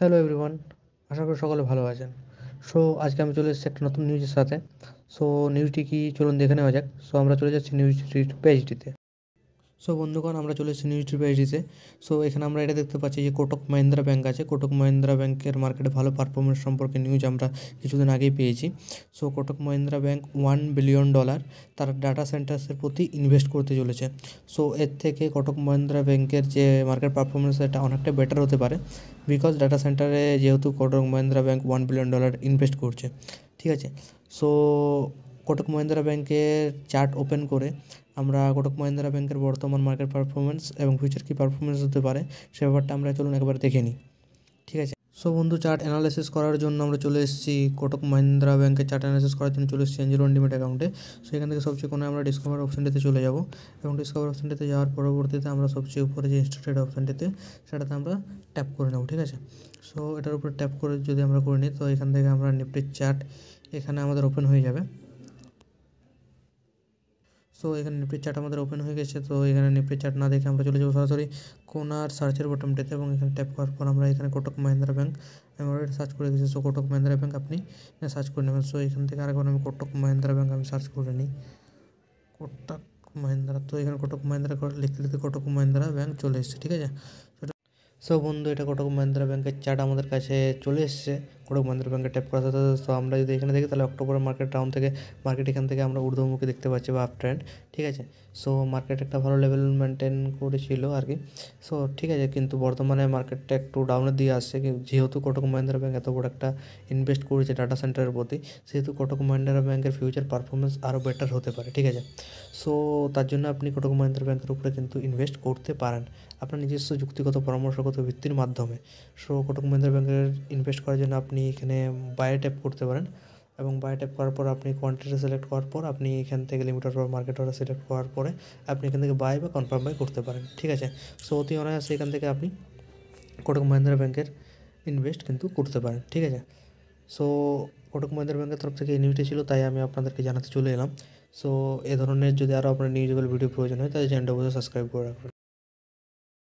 hello everyone আশা করি সকলে ভালো আছেন সো আজকে আমি চলে এসেছি একটা নতুন নিউজের সাথে সো নিউজটি কি চলুন দেখে নেওয়া যাক সো আমরা চলে যাচ্ছি নিউজ পেজটিতে সো বন্ধুগণ আমরা চলে এসেছি নিউজ ডিভাইসিতে সো এখানে আমরা এটা দেখতে পাচ্ছি যে কোটক মহিন্দ্রা ব্যাঙ্ক আছে কোটক মহিন্দ্রা ব্যাঙ্কের মার্কেটে ভালো পারফরমেন্স সম্পর্কে নিউজ আমরা কিছুদিন আগেই পেয়েছি so Kotak Mahindra bank one billion dollar তার ডাটা সেন্টার্সের প্রতি ইনভেস্ট করতে চলেছে সো এর থেকে কোটক মহিন্দ্রা ব্যাঙ্কের যে মার্কেট পারফরমেন্স এটা অনেকটা বেটার হতে পারে বিকজ ডাটা সেন্টারে যেহেতু Kotak Mahindra bank one billion dollar invest করছে ঠিক আছে সো কোটক মহিন্দ্রা ব্যাংকের চার্ট ওপেন করে আমরা কোটক মহিন্দ্রা ব্যাংকের বর্তমান মার্কেট পারফরমেন্স এবং ফিউচার কী পারফরমেন্স হতে পারে সে ব্যাপারটা আমরা চলুন একবার দেখে নিই ঠিক আছে সো বন্ধু চার্ট অ্যানালাইসিস করার জন্য আমরা চলে এসেছি কোটক মহিন্দ্রা ব্যাংকের চার্ট অ্যানালাইসিস করার জন্য চলে এসেছি এঞ্জেল ডিমেট অ্যাকাউন্টে সো এখান থেকে সবচেয়ে কোনো আমরা ডিসকভার অপশনটিতে চলে যাব এবং ডিসকভার অপশনটিতে যাওয়ার পরবর্তীতে আমরা সবচেয়ে উপরে যে ইনস্টেড অপশানটিতে সেটাতে আমরা ট্যাপ করে নেব ঠিক আছে সো এটার উপরে ট্যাপ করে যদি আমরা করে নিই তো এখান থেকে আমরা নিফটির চার্ট এখানে আমাদের ওপেন হয়ে যাবে সো এখানে নিফটি চার্ট আমাদের ওপেন হয়ে গেছে তো এখানে নিফটি চার্ট না দেখে আমরা চলে যাবো সরাসরি কোনার সার্চের বটমটিতে এবং এখানে ট্যাপ করার পর আমরা এখানে কোটক মহিন্দ্রা ব্যাঙ্ক আমি অলরেডি সার্চ করে গেছি সো কোটক মহিন্দ্রা ব্যাঙ্ক আপনি সার্চ করে নেবেন সো এখান থেকে আরেকবার আমি কোটক মহিন্দ্রা ব্যাঙ্ক আমি সার্চ করে নিই কোটক মহিন্দ্রা তো এখানে কোটক মহিন্দ্রা লিখতে লিখতে কোটক মহিন্দ্রা ব্যাঙ্ক চলে এসেছে ঠিক আছে সো বন্ধু এটা কোটক মহিন্দ্রা ব্যাঙ্কের চার্ট আমাদের কাছে চলে এসছে কোটক মহিন্দ্রা ব্যাঙ্কে ট্যাপ করা থাকে তো আমরা যদি এখানে দেখি তাহলে অক্টোবর মার্কেট ডাউন থেকে মার্কেট এখান থেকে আমরা ঊর্ধ্বমুখী দেখতে পাচ্ছি বা আপ ট্রেন্ড ঠিক আছে সো মার্কেট একটা ভালো লেভেল মেনটেন করেছিল আর কি সো ঠিক আছে কিন্তু বর্তমানে মার্কেটটা একটু ডাউনের দিয়ে আসছে যেহেতু কটক মহেন্দ্র ব্যাঙ্ক এত বড় একটা ইনভেস্ট করেছে ডাটা সেন্টারের প্রতি সেহেতু কটক মহেন্দ্র ব্যাঙ্কের ফিউচার পারফরমেন্স আরও বেটার হতে পারে ঠিক আছে সো তার জন্য আপনি কটক মহেন্দ্র ব্যাঙ্কের উপরে কিন্তু ইনভেস্ট করতে পারেন আপনার নিজস্ব যুক্তিগত পরামর্শগত ভিত্তির মাধ্যমে সো কটক মহেন্দ্র ব্যাঙ্কের ইনভেস্ট করার জন্য আপনি আপনি এখানে বায়ো ট্যাপ করতে পারেন এবং বায়ো ট্যাপ করার পর আপনি কোয়ান্টিটি সিলেক্ট করার পর আপনি এখান থেকে লিমিটার বা মার্কেট অর্ডার সিলেক্ট করার পরে আপনি এখান থেকে বাই বা কনফার্ম বাই করতে পারেন ঠিক আছে সো অতি অনায়াসে এখান থেকে আপনি কোটক মহিন্দ্রা ব্যাংকের ইনভেস্ট কিন্তু করতে পারেন ঠিক আছে সো কোটক মহিন্দ্রা ব্যাংকের তরফ থেকে ইনভিটে ছিল তাই আমি আপনাদেরকে জানাতে চলে এলাম সো এ ধরনের যদি আরও আপনার নিউজেবল ভিডিও প্রয়োজন হয় তাহলে চ্যানেলটা অবশ্যই সাবস্ক্রাইব করে রাখবেন